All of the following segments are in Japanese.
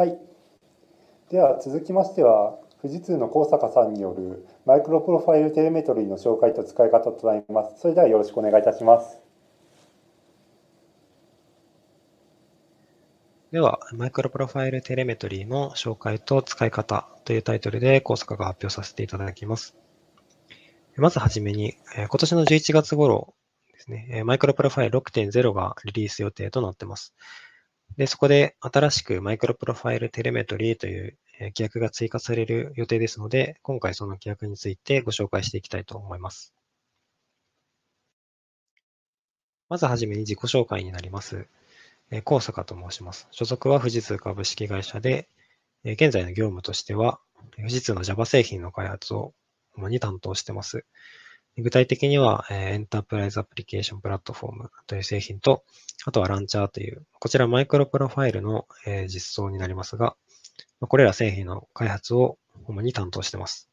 はい。では続きましては、富士通の高坂さんによるマイクロプロファイルテレメトリーの紹介と使い方となります。それではよろしくお願いいたします。では、マイクロプロファイルテレメトリーの紹介と使い方というタイトルで高坂が発表させていただきます。まずはじめに、今年の11月頃ですね、マイクロプロファイル6.0がリリース予定となっています。で、そこで新しくマイクロプロファイルテレメトリーという規約が追加される予定ですので、今回その規約についてご紹介していきたいと思います。まずはじめに自己紹介になります。高坂と申します。所属は富士通株式会社で、現在の業務としては、富士通の Java 製品の開発を主に担当してます。具体的には、えエンタープライズアプリケーションプラットフォームという製品と、あとはランチャーという、こちらマイクロプロファイルの、え実装になりますが、これら製品の開発を主に担当してます。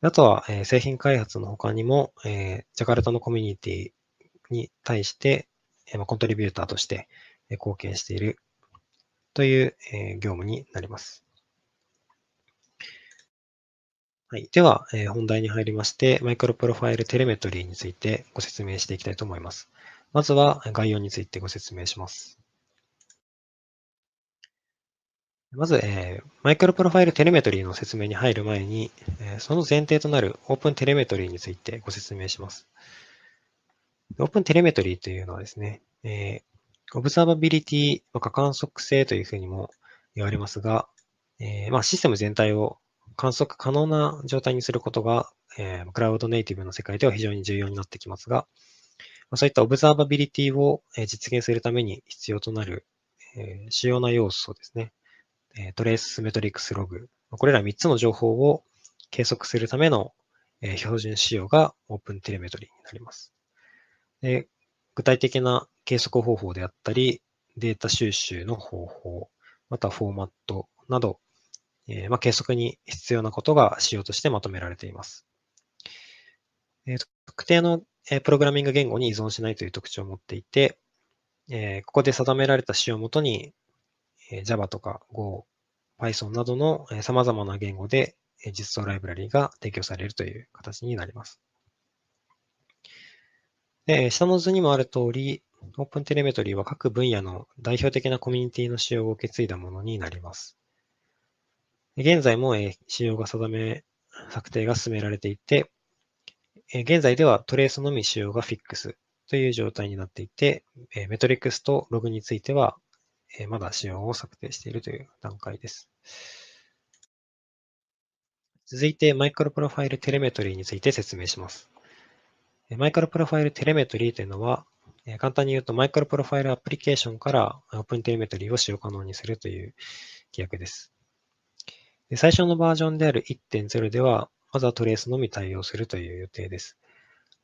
あとは、え製品開発の他にも、えジャカルタのコミュニティに対して、えまコントリビューターとして、え貢献しているという、え業務になります。はい、では、えー、本題に入りまして、マイクロプロファイルテレメトリーについてご説明していきたいと思います。まずは概要についてご説明します。まず、えー、マイクロプロファイルテレメトリーの説明に入る前に、えー、その前提となるオープンテレメトリーについてご説明します。オープンテレメトリーというのはですね、えー、オブザーバビリティと観測性というふうにも言われますが、えーまあ、システム全体を観測可能な状態にすることが、えー、クラウドネイティブの世界では非常に重要になってきますが、そういったオブザーバビリティを実現するために必要となる、えー、主要な要素ですね。えトレースメトリックスログ。これら3つの情報を計測するための、え標準仕様がオープンテレメトリーになります。で具体的な計測方法であったり、データ収集の方法、またフォーマットなど、えー、まあ、計測に必要なことが仕様としてまとめられています。えー、特定の、えプログラミング言語に依存しないという特徴を持っていて、えここで定められた仕様をもとに、え Java とか Go、Python などの様々な言語で実装ライブラリが提供されるという形になります。で下の図にもある通り、オープンテレメトリーは各分野の代表的なコミュニティの使用を受け継いだものになります。現在も、え使用が定め、策定が進められていて、え現在ではトレースのみ使用がフィックスという状態になっていて、えメトリックスとログについては、えまだ使用を策定しているという段階です。続いて、マイクロプロファイルテレメトリーについて説明します。マイクロプロファイルテレメトリーというのは、簡単に言うと、マイクロプロファイルアプリケーションからオープンテレメトリーを使用可能にするという規約です。最初のバージョンである1.0では、まずはトレースのみ対応するという予定です。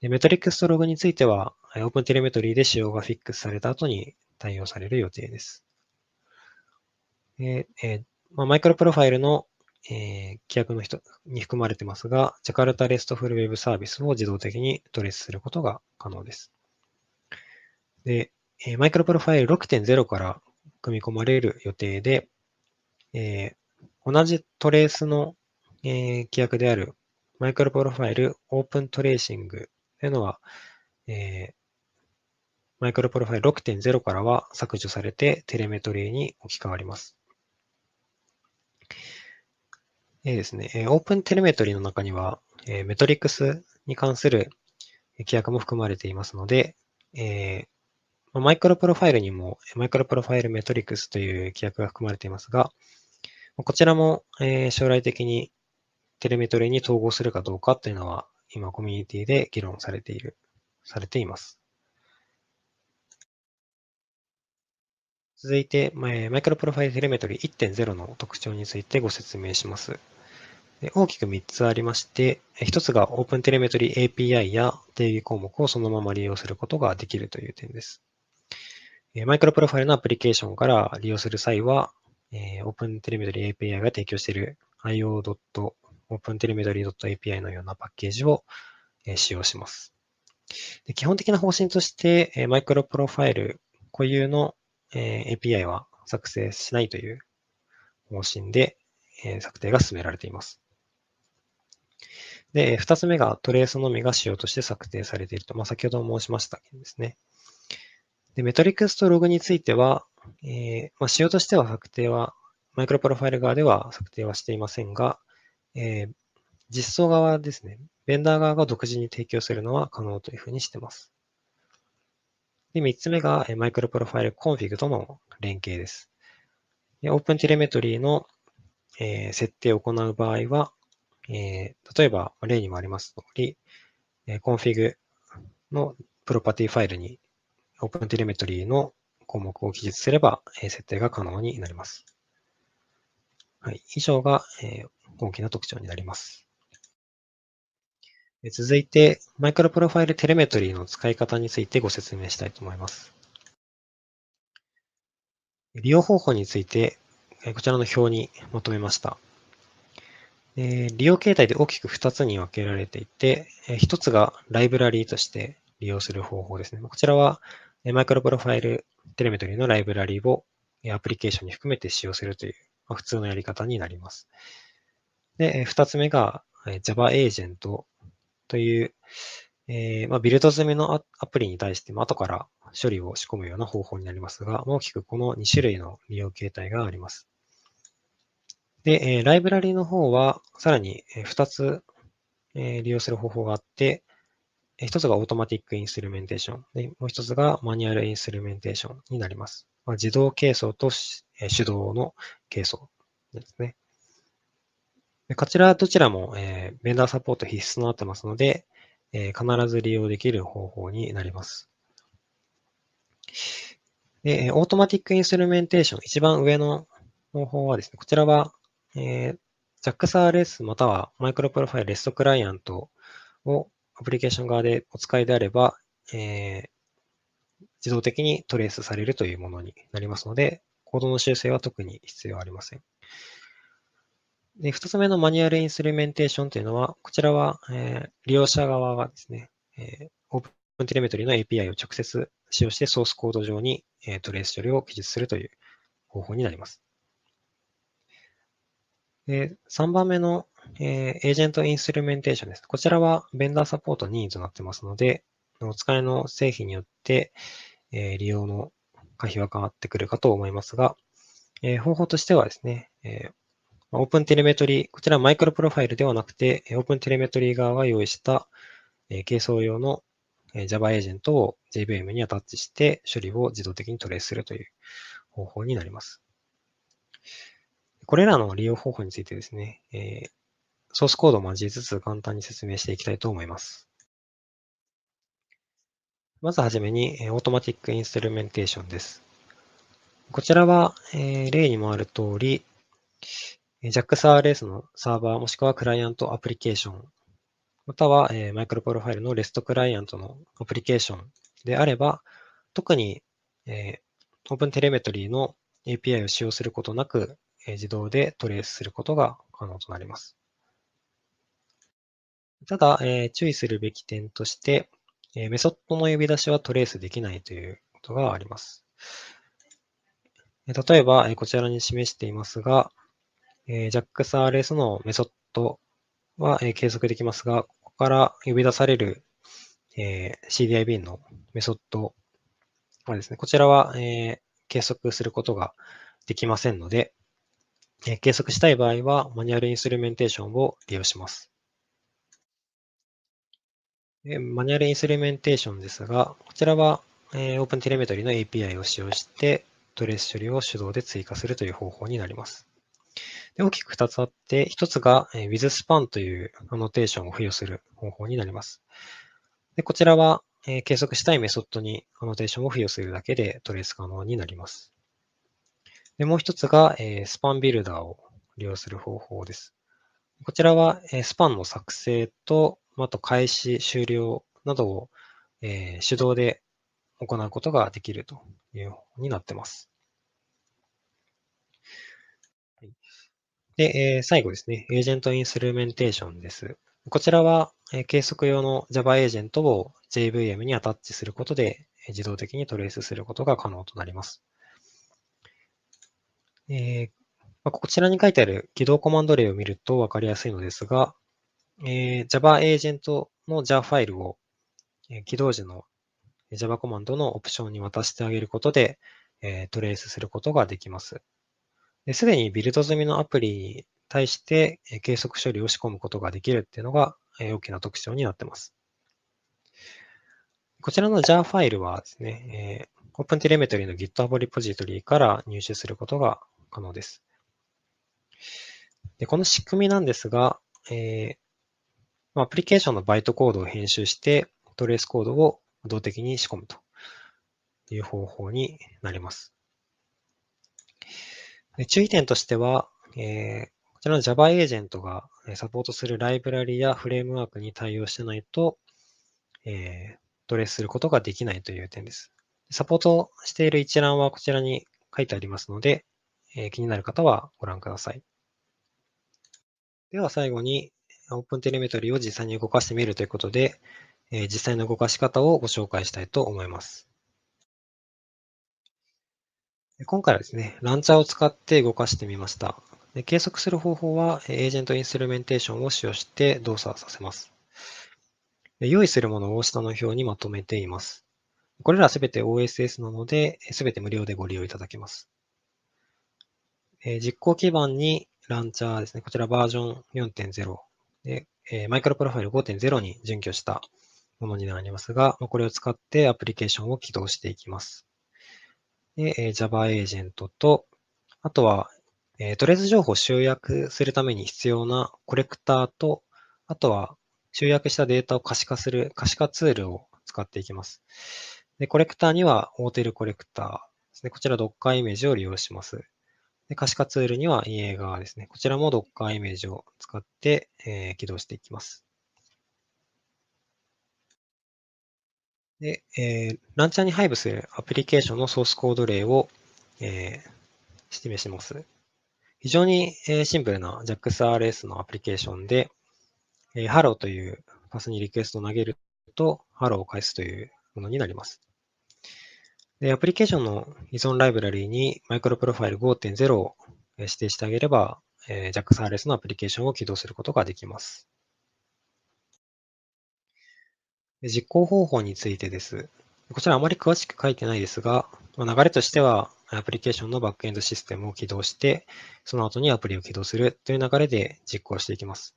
でメトリックストログについては、オープンテレメトリーで仕様がフィックスされた後に対応される予定です。えまあ、マイクロプロファイルの、えー、規約の人に含まれてますが、ジャカルタレストフルウェブサービスを自動的にトレースすることが可能です。で、えー、マイクロプロファイル6.0から組み込まれる予定で、えー同じトレースの、えー、規約であるマイクロプロファイルオープントレーシングというのは、えー、マイクロプロファイル6.0からは削除されてテレメトリーに置き換わります。えー、ですね、オープンテレメトリーの中には、えメトリックスに関する規約も含まれていますので、えー、マイクロプロファイルにもマイクロプロファイルメトリクスという規約が含まれていますが、こちらも、えー、将来的にテレメトリに統合するかどうかというのは、今コミュニティで議論されている、されています。続いて、えマイクロプロファイルテレメトリ1.0の特徴についてご説明します。大きく3つありまして、1つが Open テレメトリ API や定義項目をそのまま利用することができるという点です。マイクロプロファイルのアプリケーションから利用する際は、えー、OpenTelemetry API が提供している io.openTelemetry.api のようなパッケージを、えー、使用します。で基本的な方針として、えー、マイクロプロファイル固有の、えー、API は作成しないという方針で、えー、策定が進められています。で、2つ目がトレースのみが仕様として策定されていると、まあ、先ほど申しましたですね。で、メトリックスとログについては、えー、まあ、仕様としては策定は、マイクロプロファイル側では策定はしていませんが、えー、実装側ですね、ベンダー側が独自に提供するのは可能というふうにしています。で、3つ目が、えマイクロプロファイルコンフィグとの連携です。でオープンティレメトリーの、えー、設定を行う場合は、えー、例えば例にもあります通り、えコンフィグのプロパティファイルにオープンテレメトリーの項目を記述すれば、え設定が可能になります。はい、以上が、え大きな特徴になります。続いて、マイクロプロファイルテレメトリーの使い方についてご説明したいと思います。利用方法について、こちらの表にまとめました。利用形態で大きく2つに分けられていて、1つがライブラリーとして、利用する方法ですね。こちらは、マイクロプロファイルテレメトリーのライブラリをアプリケーションに含めて使用するという、まあ、普通のやり方になります。で、二つ目が Java エージェントという、えーまあ、ビルド済みのアプリに対して、後から処理を仕込むような方法になりますが、大きくこの2種類の利用形態があります。で、えライブラリの方は、さらに2つ、え利用する方法があって、一つがオートマティックインストルメンテーション。でもう一つがマニュアルインストルメンテーションになります。まあ、自動計装と手動の計装ですね。でこちらどちらも、えー、ベンダーサポート必須となってますので、えー、必ず利用できる方法になります。で、オートマティックインストルメンテーション、一番上の方法はですね、こちらは、えー、JAXRS またはマイクロプロファイ e REST クライアントをアプリケーション側でお使いであれば、えー、自動的にトレースされるというものになりますので、コードの修正は特に必要ありません。で、二つ目のマニュアルインストゥルメンテーションというのは、こちらは、えー、利用者側がですね、えー、オープンテレメトリの API を直接使用してソースコード上に、えー、トレース処理を記述するという方法になります。で、三番目のえー、エージェントインストゥルメンテーションです。こちらはベンダーサポートニーズとなってますので、お使いの製品によって、えー、利用の可否は変わってくるかと思いますが、えー、方法としてはですね、えー、オープンテレメトリー、こちらマイクロプロファイルではなくて、オープンテレメトリー側が用意した、えー、軽装用の Java エージェントを JVM にアタッチして処理を自動的にトレースするという方法になります。これらの利用方法についてですね、えー、ソースコードを交えつつ簡単に説明していきたいと思います。まずはじめに、オートマティックインストゥルメンテーションです。こちらは、え例にもある通り、JAXRS のサーバーもしくはクライアントアプリケーション、または、えマイクロプロファイルの REST クライアントのアプリケーションであれば、特に、えー、Open Telemetry の API を使用することなく、え自動でトレースすることが可能となります。ただ、えー、注意するべき点として、えー、メソッドの呼び出しはトレースできないということがあります。例えば、こちらに示していますが、JAXRS のメソッドは計測できますが、ここから呼び出される CDIB のメソッドはですね、こちらは計測することができませんので、計測したい場合はマニュアルインストゥルメンテーションを利用します。マニュアルインストリメンテーションですが、こちらは、えー、オープンテレメトリの API を使用して、トレース処理を手動で追加するという方法になります。で大きく2つあって、1つが、えー、WithSpan というアノテーションを付与する方法になります。でこちらは、えー、計測したいメソッドにアノテーションを付与するだけでトレース可能になります。でもう1つが、えー、スパンビルダーを利用する方法です。こちらは、えー、スパンの作成とあと開始、終了などを、え手動で行うことができるといううになってます。で、え最後ですね、エージェントインスルメンテーションです。こちらは、え計測用の Java エージェントを JVM にアタッチすることで、え自動的にトレースすることが可能となります。えー、こちらに書いてある起動コマンド例を見ると分かりやすいのですが、えー、Java エージェントの JAR ファイルを、えー、起動時の Java コマンドのオプションに渡してあげることで、えー、トレースすることができます。すでにビルド済みのアプリに対して、えー、計測処理を仕込むことができるっていうのが、えー、大きな特徴になってます。こちらの JAR ファイルはですね、えー、OpenTelemetry の GitHub リポジトリから入手することが可能です。でこの仕組みなんですが、えー、アプリケーションのバイトコードを編集して、トレースコードを動的に仕込むという方法になります。で注意点としては、えー、こちらの Java エージェントがサポートするライブラリやフレームワークに対応してないと、えー、トレースすることができないという点です。サポートしている一覧はこちらに書いてありますので、えー、気になる方はご覧ください。では最後に、オープンテレメトリーを実際に動かしてみるということで、えー、実際の動かし方をご紹介したいと思います。今回はですね、ランチャーを使って動かしてみました。で計測する方法は、エージェントインストゥルメンテーションを使用して動作させます。用意するものを下の表にまとめています。これらすべて OSS なので、すべて無料でご利用いただけます。え実行基盤にランチャーですね、こちらバージョン4.0で、えー、マイクロプロファイル5.0に準拠したものになりますが、これを使ってアプリケーションを起動していきます。で、えー、Java エージェントと、あとは、えー、トレース情報を集約するために必要なコレクターと、あとは集約したデータを可視化する可視化ツールを使っていきます。で、コレクターにはオーテルコレクターですね。こちら Docker イメージを利用します。で可視化ツールには EA 側ですね。こちらも Docker イメージを使って、えー、起動していきます。で、えー、ランチャーに配布するアプリケーションのソースコード例を、えー、示します。非常に、えー、シンプルな JAXRS のアプリケーションで、えー、Hello というパスにリクエストを投げると、Hello を返すというものになります。で、アプリケーションの依存ライブラリーにマイクロプロファイル5.0を指定してあげれば、えー、JAXRS のアプリケーションを起動することができます。実行方法についてです。こちらあまり詳しく書いてないですが、流れとしてはアプリケーションのバックエンドシステムを起動して、その後にアプリを起動するという流れで実行していきます。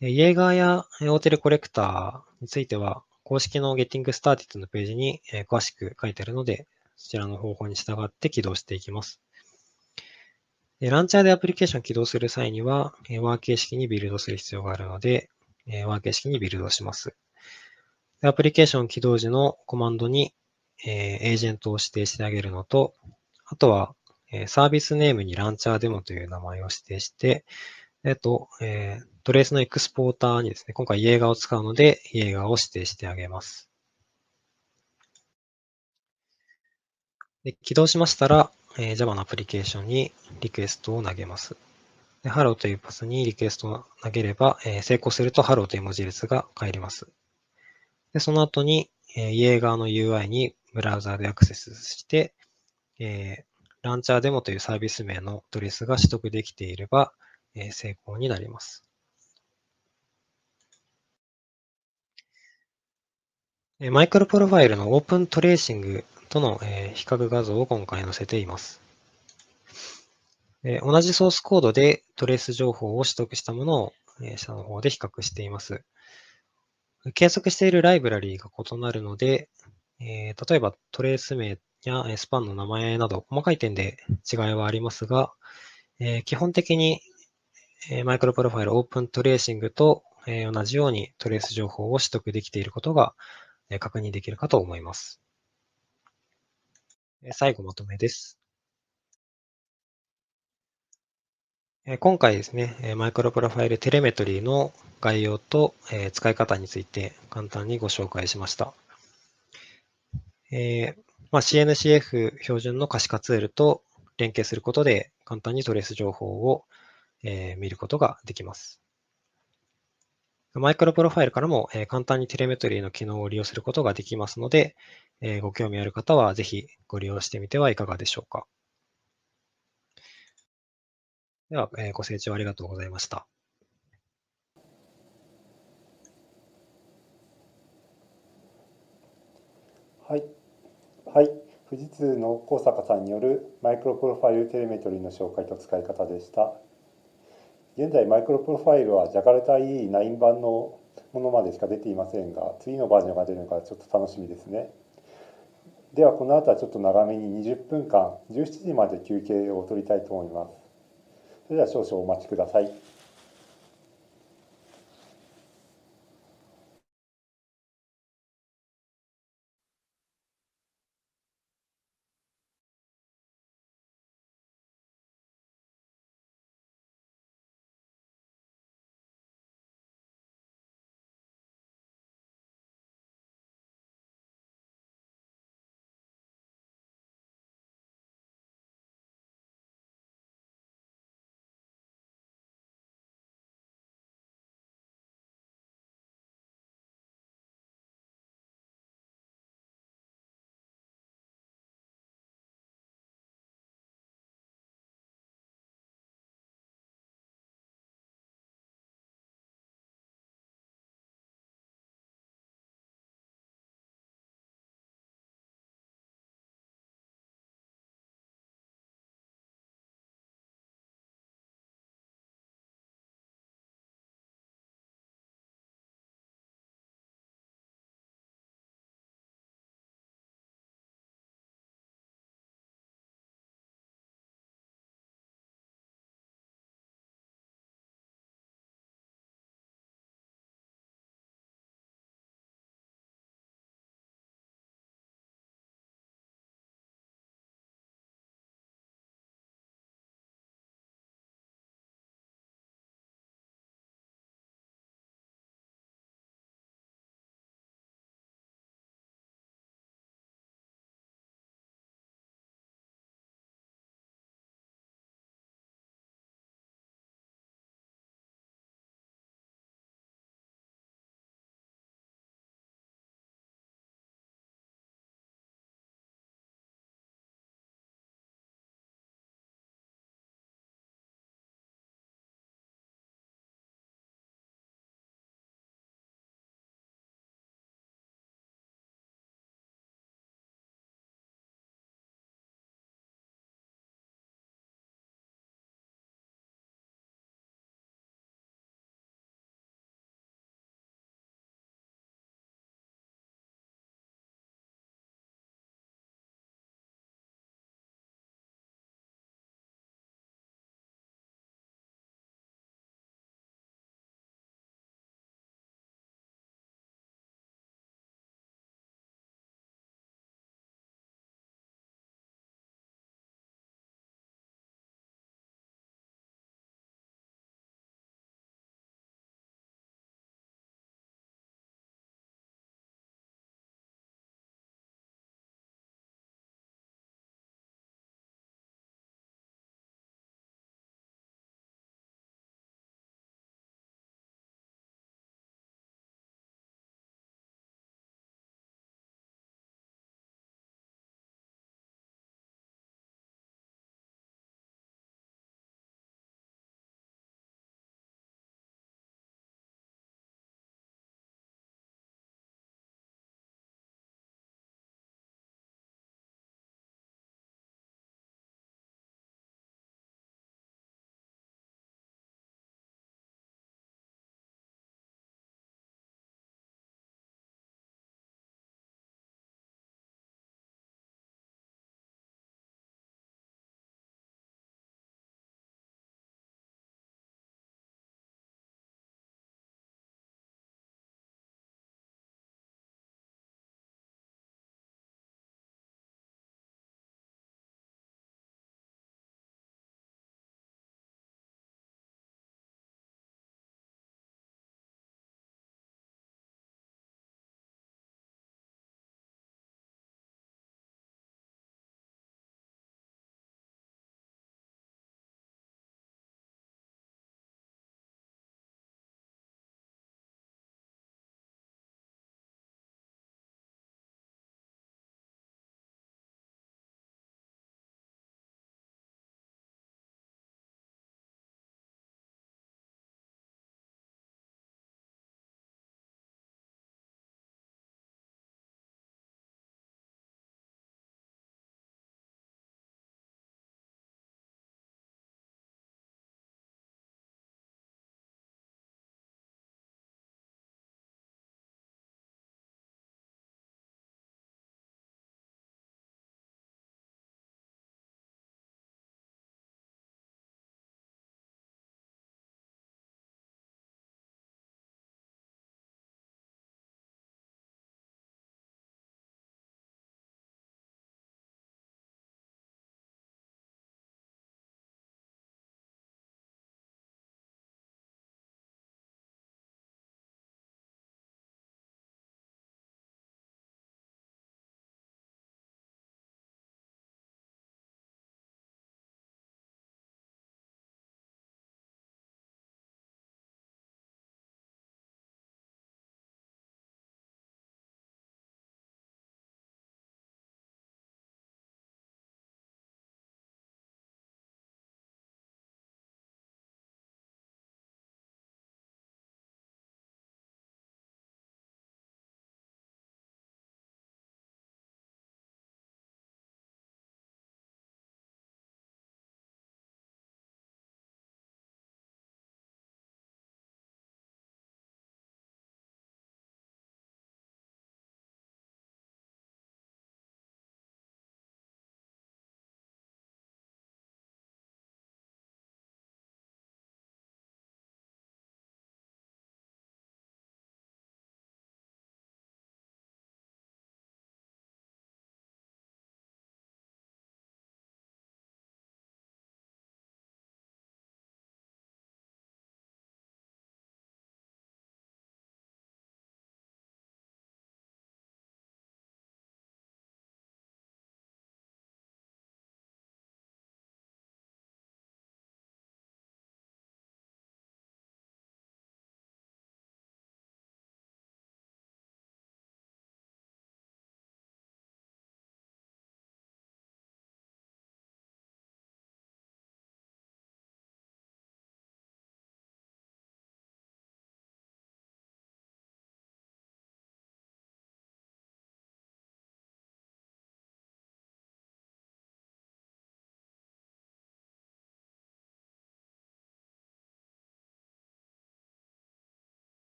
イエーガーやオーテルコレクターについては、公式の Getting Started のページに詳しく書いてあるので、そちらの方法に従って起動していきます。ランチャーでアプリケーションを起動する際には、ワー形式にビルドする必要があるので、ワー形式にビルドします。アプリケーション起動時のコマンドに、エージェントを指定してあげるのと、あとはサービスネームにランチャーデモという名前を指定して、えっと、えー、トレースのエクスポーターにですね、今回イエーガーを使うので、イエーガーを指定してあげます。で起動しましたら、えー、Java のアプリケーションにリクエストを投げます。で Hello というパスにリクエストを投げれば、えー、成功すると Hello という文字列が返ります。でその後に、えー、イエーガーの UI にブラウザーでアクセスして、えー、ランチャーデモというサービス名のドレスが取得できていれば、え成功になります。マイクロプロファイルのオープントレーシングとの比較画像を今回載せています。同じソースコードでトレース情報を取得したものを下の方で比較しています。計測しているライブラリーが異なるので、例えばトレース名やスパンの名前など細かい点で違いはありますが、基本的にえマイクロプロファイルオープントレーシングと、え同じようにトレース情報を取得できていることが、え確認できるかと思います。え最後まとめです。え今回ですね、えマイクロプロファイルテレメトリーの概要と、え使い方について簡単にご紹介しました。えー、まあ、CNCF 標準の可視化ツールと連携することで簡単にトレース情報をえー、見ることができます。マイクロプロファイルからも、えー、簡単にテレメトリーの機能を利用することができますので、えー、ご興味ある方はぜひご利用してみてはいかがでしょうか。では、えー、ご清聴ありがとうございました。はい。はい。富士通の高坂さんによるマイクロプロファイルテレメトリーの紹介と使い方でした。現在マイクロプロファイルはジャカルタ E9 版のものまでしか出ていませんが次のバージョンが出るのかちょっと楽しみですねではこの後はちょっと長めに20分間17時まで休憩を取りたいと思いますそれでは少々お待ちください